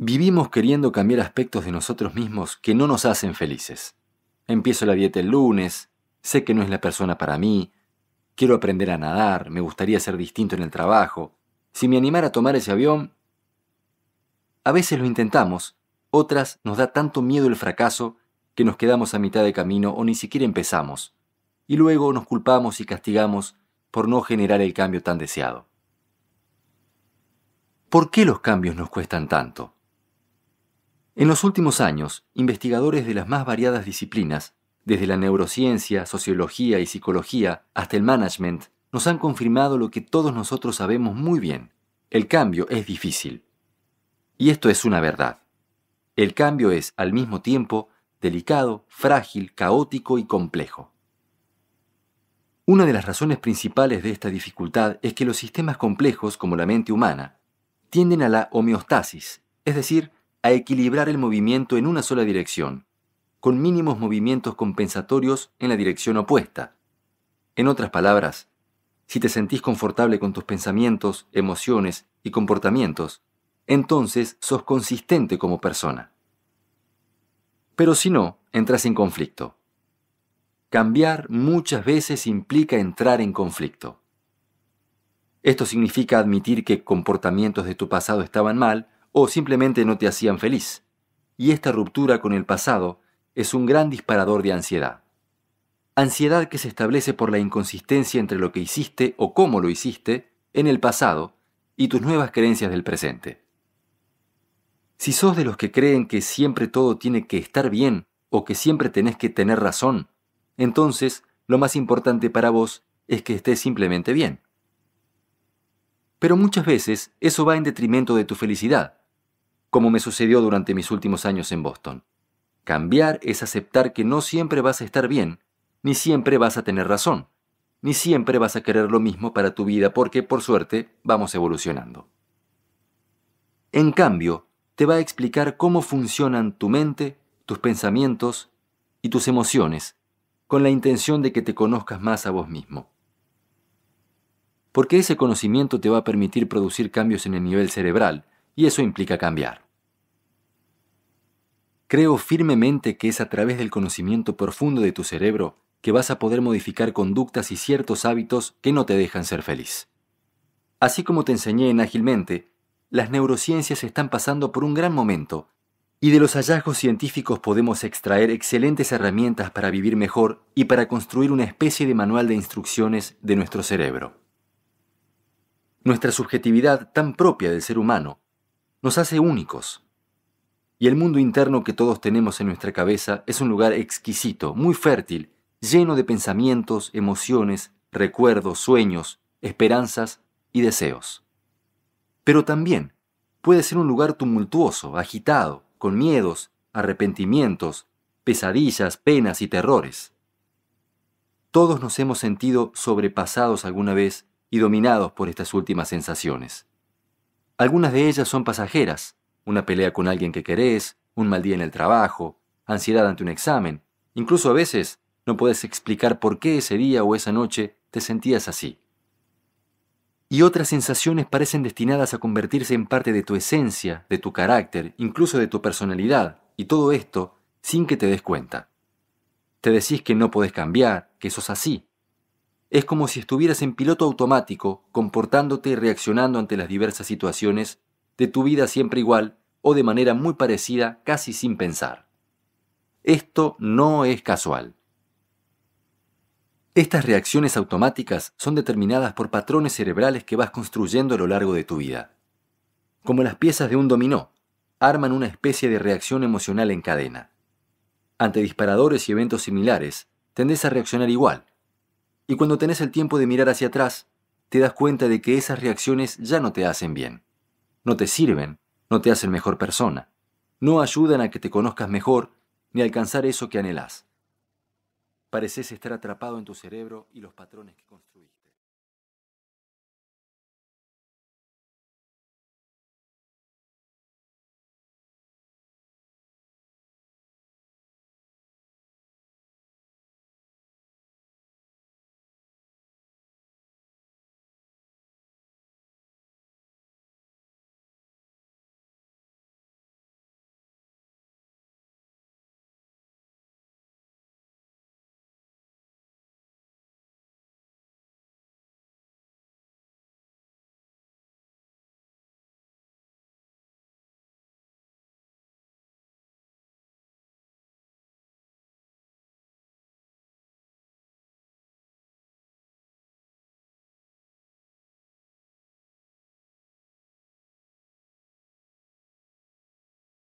Vivimos queriendo cambiar aspectos de nosotros mismos que no nos hacen felices. Empiezo la dieta el lunes, sé que no es la persona para mí, quiero aprender a nadar, me gustaría ser distinto en el trabajo, si me animara a tomar ese avión... A veces lo intentamos, otras nos da tanto miedo el fracaso que nos quedamos a mitad de camino o ni siquiera empezamos, y luego nos culpamos y castigamos por no generar el cambio tan deseado. ¿Por qué los cambios nos cuestan tanto? En los últimos años, investigadores de las más variadas disciplinas, desde la neurociencia, sociología y psicología hasta el management, nos han confirmado lo que todos nosotros sabemos muy bien. El cambio es difícil. Y esto es una verdad. El cambio es, al mismo tiempo, delicado, frágil, caótico y complejo. Una de las razones principales de esta dificultad es que los sistemas complejos, como la mente humana, tienden a la homeostasis, es decir, a equilibrar el movimiento en una sola dirección, con mínimos movimientos compensatorios en la dirección opuesta. En otras palabras, si te sentís confortable con tus pensamientos, emociones y comportamientos, entonces sos consistente como persona. Pero si no, entras en conflicto. Cambiar muchas veces implica entrar en conflicto. Esto significa admitir que comportamientos de tu pasado estaban mal o simplemente no te hacían feliz. Y esta ruptura con el pasado es un gran disparador de ansiedad. Ansiedad que se establece por la inconsistencia entre lo que hiciste o cómo lo hiciste en el pasado y tus nuevas creencias del presente. Si sos de los que creen que siempre todo tiene que estar bien o que siempre tenés que tener razón, entonces lo más importante para vos es que estés simplemente bien. Pero muchas veces eso va en detrimento de tu felicidad, como me sucedió durante mis últimos años en Boston. Cambiar es aceptar que no siempre vas a estar bien, ni siempre vas a tener razón, ni siempre vas a querer lo mismo para tu vida porque, por suerte, vamos evolucionando. En cambio, te va a explicar cómo funcionan tu mente, tus pensamientos y tus emociones, con la intención de que te conozcas más a vos mismo. Porque ese conocimiento te va a permitir producir cambios en el nivel cerebral, y eso implica cambiar. Creo firmemente que es a través del conocimiento profundo de tu cerebro que vas a poder modificar conductas y ciertos hábitos que no te dejan ser feliz. Así como te enseñé en Ágilmente, las neurociencias están pasando por un gran momento y de los hallazgos científicos podemos extraer excelentes herramientas para vivir mejor y para construir una especie de manual de instrucciones de nuestro cerebro. Nuestra subjetividad tan propia del ser humano nos hace únicos. Y el mundo interno que todos tenemos en nuestra cabeza es un lugar exquisito, muy fértil, lleno de pensamientos, emociones, recuerdos, sueños, esperanzas y deseos. Pero también puede ser un lugar tumultuoso, agitado, con miedos, arrepentimientos, pesadillas, penas y terrores. Todos nos hemos sentido sobrepasados alguna vez y dominados por estas últimas sensaciones. Algunas de ellas son pasajeras, una pelea con alguien que querés, un mal día en el trabajo, ansiedad ante un examen, incluso a veces no puedes explicar por qué ese día o esa noche te sentías así. Y otras sensaciones parecen destinadas a convertirse en parte de tu esencia, de tu carácter, incluso de tu personalidad, y todo esto sin que te des cuenta. Te decís que no podés cambiar, que sos así, es como si estuvieras en piloto automático, comportándote y reaccionando ante las diversas situaciones de tu vida siempre igual o de manera muy parecida, casi sin pensar. Esto no es casual. Estas reacciones automáticas son determinadas por patrones cerebrales que vas construyendo a lo largo de tu vida. Como las piezas de un dominó, arman una especie de reacción emocional en cadena. Ante disparadores y eventos similares, tendés a reaccionar igual, y cuando tenés el tiempo de mirar hacia atrás, te das cuenta de que esas reacciones ya no te hacen bien. No te sirven, no te hacen mejor persona. No ayudan a que te conozcas mejor ni a alcanzar eso que anhelás. Pareces estar atrapado en tu cerebro y los patrones que construís.